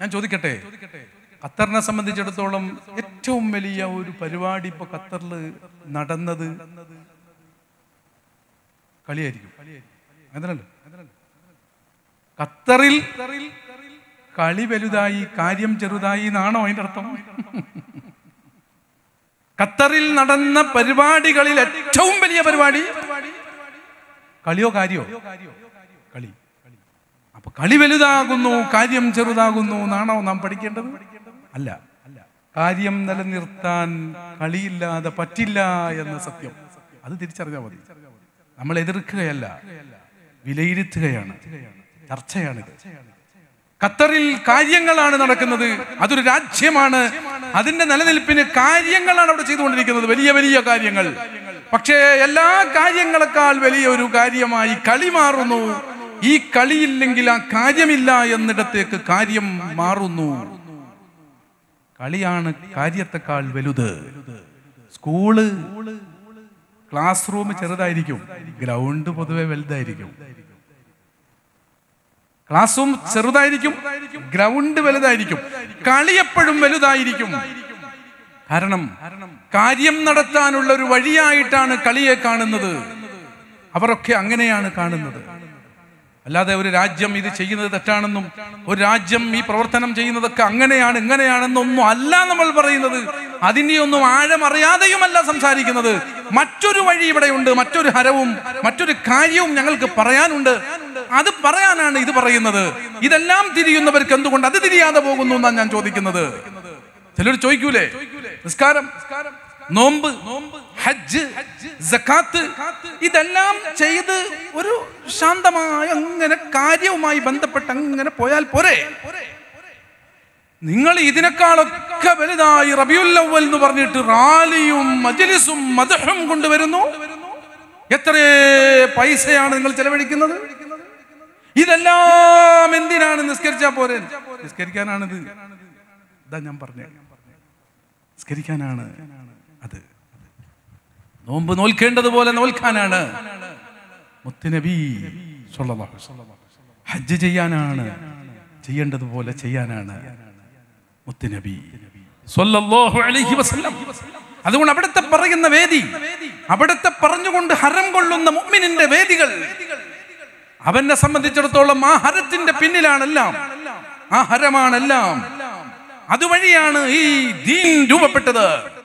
ഞാൻ ചോദിക്കട്ടെ ഖത്തറിനെ സംബന്ധിച്ചിടത്തോളം ഏറ്റവും വലിയ ഒരു പരിപാടി ഇപ്പൊ ഖത്തറിൽ നടന്നത് കളിയായിരിക്കും ഖത്തറിൽ കളി വലുതായി കാര്യം ചെറുതായി എന്നാണോ അതിൻ്റെ അർത്ഥം ഖത്തറിൽ നടന്ന പരിപാടികളിൽ ഏറ്റവും വലിയ പരിപാടി കളിയോ കാര്യോ കളി അപ്പൊ കളി വലുതാകുന്നു കാര്യം ചെറുതാകുന്നു എന്നാണോ നാം പഠിക്കേണ്ടത് അല്ല അല്ല കാര്യം നിലനിർത്താൻ കളിയില്ലാതെ പറ്റില്ല എന്ന സത്യം അത് തിരിച്ചറിഞ്ഞാൽ മതി നമ്മൾ എതിർക്കുകയല്ല വിലയിരുത്തുകയാണ് ചർച്ചയാണ് ഖത്തറിൽ കാര്യങ്ങളാണ് നടക്കുന്നത് അതൊരു രാജ്യമാണ് അതിന്റെ നിലനിൽപ്പിന് കാര്യങ്ങളാണ് അവിടെ ചെയ്തുകൊണ്ടിരിക്കുന്നത് വലിയ വലിയ കാര്യങ്ങൾ പക്ഷേ എല്ലാ കാര്യങ്ങളെക്കാൾ വലിയ ഒരു കാര്യമായി കളി മാറുന്നു ഈ കളിയില്ലെങ്കിൽ ആ കാര്യമില്ല എന്നിടത്തേക്ക് കാര്യം മാറുന്നു കളിയാണ് കാര്യത്തെക്കാൾ വലുത് സ്കൂള് ക്ലാസ് റൂം ചെറുതായിരിക്കും ഗ്രൗണ്ട് പൊതുവെ വലുതായിരിക്കും ക്ലാസ് റൂം ചെറുതായിരിക്കും ഗ്രൗണ്ട് വലുതായിരിക്കും കളി എപ്പോഴും വലുതായിരിക്കും കാരണം കാര്യം നടത്താനുള്ള ഒരു വഴിയായിട്ടാണ് കളിയെ കാണുന്നത് അവരൊക്കെ അങ്ങനെയാണ് കാണുന്നത് അല്ലാതെ ഒരു രാജ്യം ഇത് ചെയ്യുന്നത് തെറ്റാണെന്നും ഒരു രാജ്യം ഈ പ്രവർത്തനം ചെയ്യുന്നതൊക്കെ അങ്ങനെയാണ് ഇങ്ങനെയാണെന്നൊന്നും അല്ല നമ്മൾ പറയുന്നത് അതിൻ്റെ ഒന്നും ആഴം അറിയാതെയുമല്ല സംസാരിക്കുന്നത് മറ്റൊരു വഴി ഇവിടെയുണ്ട് മറ്റൊരു ഹരവും മറ്റൊരു കാര്യവും ഞങ്ങൾക്ക് പറയാനുണ്ട് അത് പറയാനാണ് ഇത് പറയുന്നത് ഇതെല്ലാം തിരിയുന്നവർക്ക് എന്തുകൊണ്ട് അത് തിരിയാതെ പോകുന്നു എന്നാണ് ഞാൻ ചോദിക്കുന്നത് ചിലർ ചോദിക്കൂലേ നിസ്കാരം നോമ്പ് ഹജ്ജ് ഇതെല്ലാം ചെയ്ത് ഒരു ശാന്തമായി അങ്ങനെ കാര്യവുമായി ബന്ധപ്പെട്ട് അങ്ങനെ പോയാൽ പോരെ നിങ്ങൾ ഇതിനേക്കാളൊക്കെ വലുതായി റബിയുല്ലവൽ എന്ന് പറഞ്ഞിട്ട് റാലിയും മജലിസും മധുരം കൊണ്ടുവരുന്നു എത്ര പൈസയാണ് നിങ്ങൾ ചെലവഴിക്കുന്നത് ഇതെല്ലാം എന്തിനാണ് നിസ്കരിച്ചാ പോരെ നിസ്കരിക്കാനാണിത് ഇതാ ഞാൻ പറഞ്ഞു നിസ്കരിക്കാനാണ് അത് നോമ്പ് നോൽക്കേണ്ടതുപോലെ നോൽക്കാനാണ് മുത്തുനബി ഹജ്ജ് ചെയ്യാനാണ് ചെയ്യേണ്ടതുപോലെ ചെയ്യാനാണ് മുത്തുനബി അതുകൊണ്ട് അവിടുത്തെ പറയുന്ന വേദി അവിടുത്തെ പറഞ്ഞുകൊണ്ട് ഹരം കൊള്ളുന്ന മുമ്മിനിന്റെ വേദികൾ അവനെ സംബന്ധിച്ചിടത്തോളം ആ ഹരത്തിന്റെ പിന്നിലാണെല്ലാം ആ ഹരമാണെല്ലാം അതുവഴിയാണ് ഈ ദീൻ രൂപപ്പെട്ടത്